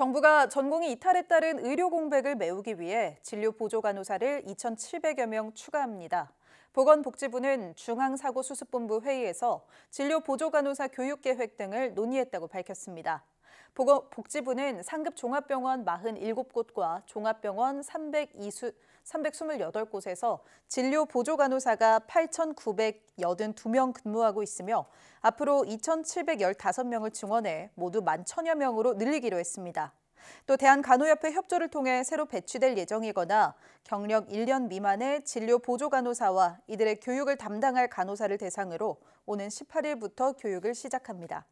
정부가 전공이 이탈에 따른 의료 공백을 메우기 위해 진료 보조 간호사를 2,700여 명 추가합니다. 보건복지부는 중앙사고수습본부 회의에서 진료 보조간호사 교육 계획 등을 논의했다고 밝혔습니다. 보건복지부는 상급 종합병원 47곳과 종합병원 3 2 8곳에서 진료 보조 간호사가 8,982명 근무하고 있으며 앞으로 2,715명을 증원해 모두 1만 천여 명으로 늘리기로 했습니다. 또 대한간호협회 협조를 통해 새로 배치될 예정이거나 경력 1년 미만의 진료 보조 간호사와 이들의 교육을 담당할 간호사를 대상으로 오는 18일부터 교육을 시작합니다.